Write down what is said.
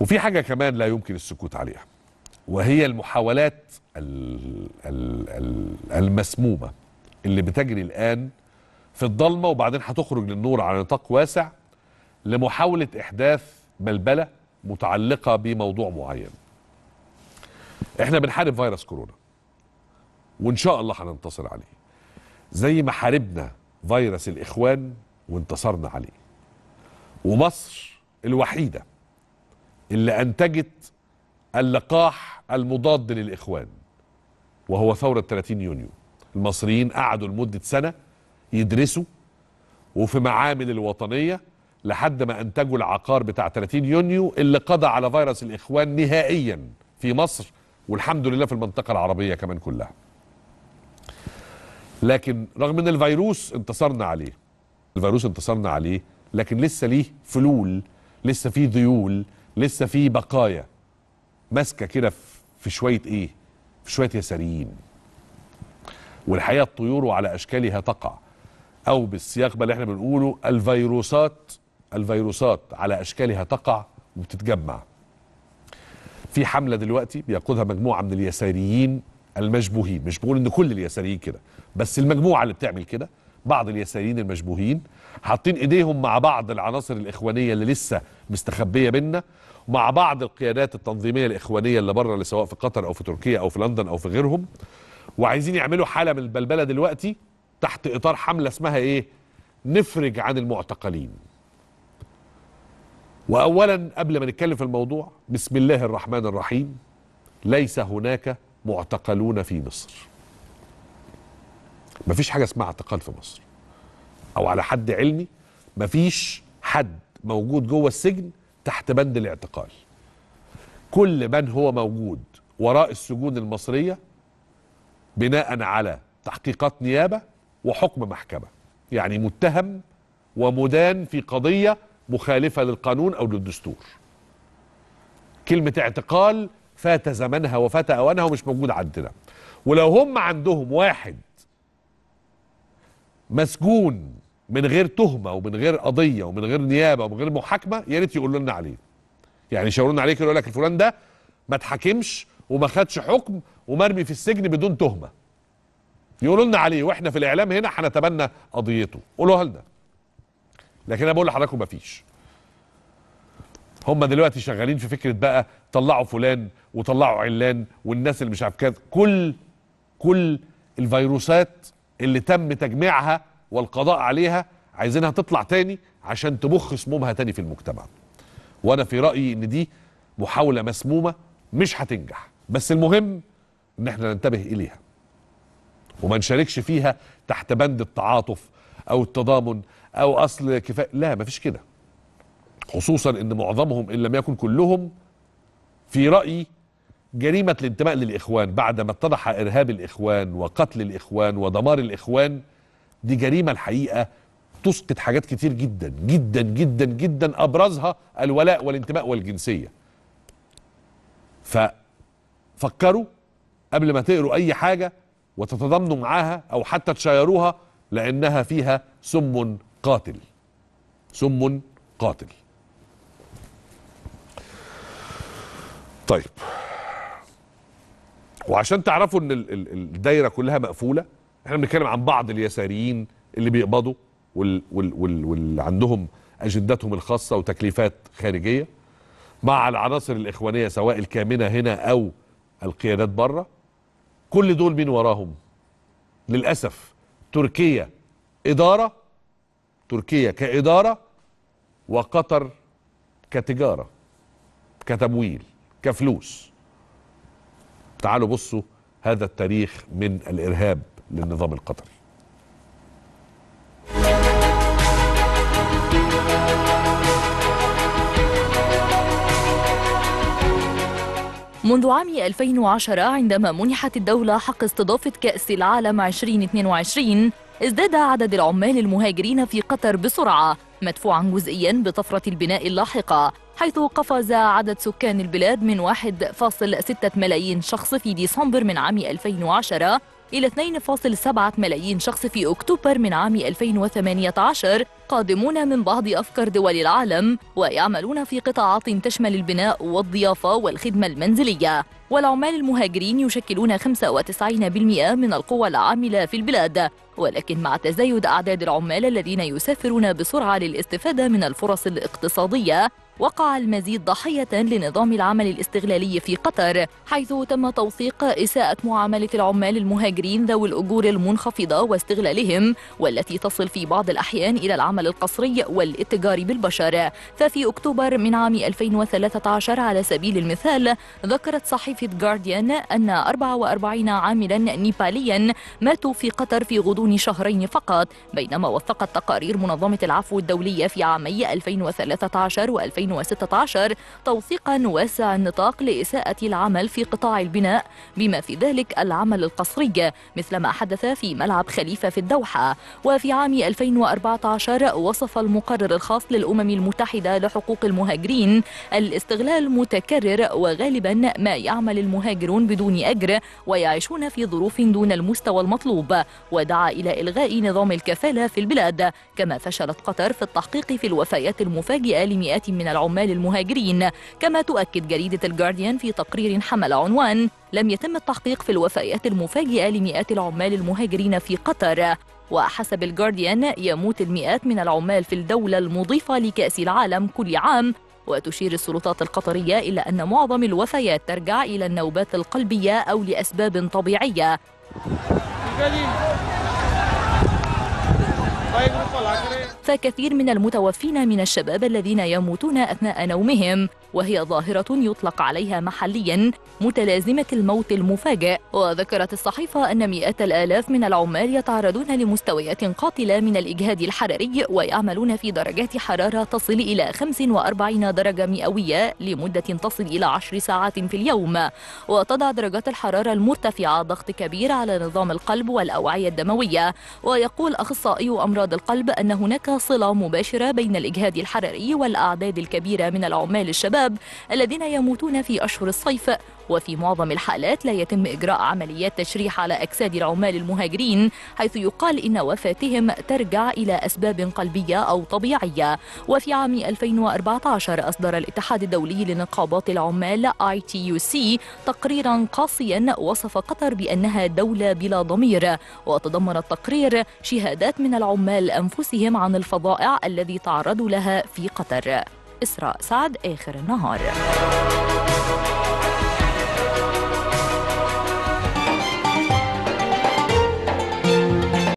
وفي حاجة كمان لا يمكن السكوت عليها وهي المحاولات المسمومة اللي بتجري الآن في الضلمة وبعدين هتخرج للنور على نطاق واسع لمحاولة إحداث بلبلة متعلقة بموضوع معين احنا بنحارب فيروس كورونا وان شاء الله هننتصر عليه زي ما حاربنا فيروس الاخوان وانتصرنا عليه ومصر الوحيده اللي انتجت اللقاح المضاد للاخوان وهو ثوره 30 يونيو المصريين قعدوا لمده سنه يدرسوا وفي معامل الوطنيه لحد ما انتجوا العقار بتاع 30 يونيو اللي قضى على فيروس الاخوان نهائيا في مصر والحمد لله في المنطقه العربيه كمان كلها لكن رغم ان الفيروس انتصرنا عليه الفيروس انتصرنا عليه لكن لسه ليه فلول لسه فيه ذيول لسه في بقايا ماسكه كده في شويه ايه في شويه يساريين والحقيقه الطيور على اشكالها تقع او بالسياق بقى اللي احنا بنقوله الفيروسات الفيروسات على اشكالها تقع وبتتجمع في حمله دلوقتي بيقودها مجموعه من اليساريين المشبوهين مش بقول ان كل اليساريين كده بس المجموعه اللي بتعمل كده بعض اليساريين المشبوهين حاطين ايديهم مع بعض العناصر الاخوانيه اللي لسه مستخبيه بينا مع بعض القيادات التنظيميه الاخوانيه اللي بره اللي سواء في قطر او في تركيا او في لندن او في غيرهم وعايزين يعملوا حاله من البلبله دلوقتي تحت اطار حمله اسمها ايه؟ نفرج عن المعتقلين. واولا قبل ما نتكلم في الموضوع بسم الله الرحمن الرحيم ليس هناك معتقلون في مصر. مفيش حاجه اسمها اعتقال في مصر او على حد علمي مفيش حد موجود جوه السجن تحت بند الاعتقال كل من هو موجود وراء السجون المصريه بناء على تحقيقات نيابه وحكم محكمه يعني متهم ومدان في قضيه مخالفه للقانون او للدستور كلمه اعتقال فات زمنها وفات اوانها ومش موجود عندنا ولو هم عندهم واحد مسجون من غير تهمه ومن غير قضيه ومن غير نيابه ومن غير محاكمه يا ريت يقولوا لنا عليه يعني يشاوروا لنا عليه كده يقول لك الفلان ده ما اتحاكمش وما خدش حكم ومرمي في السجن بدون تهمه يقولوا لنا عليه واحنا في الاعلام هنا هنتبنى قضيته قولوها لنا لكن انا بقول لحضراتكم مفيش هم دلوقتي شغالين في فكره بقى طلعوا فلان وطلعوا علان والناس اللي مش عارف كذا كل كل الفيروسات اللي تم تجميعها والقضاء عليها عايزينها تطلع تاني عشان تبخ سمومها تاني في المجتمع وانا في رايي ان دي محاوله مسمومه مش هتنجح بس المهم ان احنا ننتبه اليها وما نشاركش فيها تحت بند التعاطف او التضامن او اصل كفايه لا مفيش كده خصوصا ان معظمهم ان لم يكن كلهم في رايي جريمة الانتماء للإخوان بعدما اتضح إرهاب الإخوان وقتل الإخوان ودمار الإخوان دي جريمة الحقيقة تسقط حاجات كتير جدا جدا جدا جدا أبرزها الولاء والانتماء والجنسية ففكروا قبل ما تقروا أي حاجة وتتضامنوا معاها أو حتى تشيروها لأنها فيها سم قاتل سم قاتل طيب وعشان تعرفوا ان الدايره كلها مقفوله احنا بنتكلم عن بعض اليساريين اللي بيقبضوا واللي وال وال عندهم اجندتهم الخاصه وتكليفات خارجيه مع العناصر الاخوانيه سواء الكامنه هنا او القيادات بره كل دول مين وراهم للاسف تركيا اداره تركيا كاداره وقطر كتجاره كتمويل كفلوس تعالوا بصوا هذا التاريخ من الارهاب للنظام القطري منذ عام 2010 عندما منحت الدولة حق استضافة كأس العالم 2022 ازداد عدد العمال المهاجرين في قطر بسرعة مدفوعا جزئيا بطفرة البناء اللاحقة حيث قفز عدد سكان البلاد من 1.6 ملايين شخص في ديسمبر من عام 2010 إلى 2.7 ملايين شخص في أكتوبر من عام 2018 قادمون من بعض أفقر دول العالم ويعملون في قطاعات تشمل البناء والضيافة والخدمة المنزلية والعمال المهاجرين يشكلون 95% من القوى العاملة في البلاد ولكن مع تزايد أعداد العمال الذين يسافرون بسرعة للاستفادة من الفرص الاقتصادية وقع المزيد ضحية لنظام العمل الاستغلالي في قطر حيث تم توثيق إساءة معاملة العمال المهاجرين ذوي الأجور المنخفضة واستغلالهم والتي تصل في بعض الأحيان إلى العمل القصري والاتجار بالبشر ففي أكتوبر من عام 2013 على سبيل المثال ذكرت صحيفة جارديان أن 44 عاملا نيباليا ماتوا في قطر في غضون شهرين فقط بينما وثقت تقارير منظمة العفو الدولية في عامي 2013 و 2014 2016 توثيقا واسع النطاق لإساءة العمل في قطاع البناء بما في ذلك العمل القصري مثل ما حدث في ملعب خليفة في الدوحة وفي عام 2014 وصف المقرر الخاص للأمم المتحدة لحقوق المهاجرين الاستغلال متكرر وغالبا ما يعمل المهاجرون بدون أجر ويعيشون في ظروف دون المستوى المطلوب ودعا إلى إلغاء نظام الكفالة في البلاد كما فشلت قطر في التحقيق في الوفيات المفاجئة لمئات من العمال المهاجرين كما تؤكد جريدة الجارديان في تقرير حمل عنوان لم يتم التحقيق في الوفيات المفاجئة لمئات العمال المهاجرين في قطر وحسب الجارديان يموت المئات من العمال في الدولة المضيفة لكأس العالم كل عام وتشير السلطات القطرية إلى أن معظم الوفيات ترجع إلى النوبات القلبية أو لأسباب طبيعية طيب، فكثير من المتوفين من الشباب الذين يموتون أثناء نومهم وهي ظاهرة يطلق عليها محليا متلازمة الموت المفاجئ وذكرت الصحيفة أن مئات الآلاف من العمال يتعرضون لمستويات قاتلة من الإجهاد الحراري ويعملون في درجات حرارة تصل إلى 45 درجة مئوية لمدة تصل إلى 10 ساعات في اليوم وتضع درجات الحرارة المرتفعة ضغط كبير على نظام القلب والأوعية الدموية ويقول أخصائي أمراض القلب أنه هناك صلة مباشرة بين الإجهاد الحراري والأعداد الكبيرة من العمال الشباب الذين يموتون في أشهر الصيف وفي معظم الحالات لا يتم إجراء عمليات تشريح على أجساد العمال المهاجرين حيث يقال إن وفاتهم ترجع إلى أسباب قلبية أو طبيعية وفي عام 2014 أصدر الاتحاد الدولي لنقابات العمال ITUC تقريرا قاسيا وصف قطر بأنها دولة بلا ضمير وتضمن التقرير شهادات من العمال أنفسهم عن الفظائع الذي تعرضوا لها في قطر إسراء سعد آخر النهار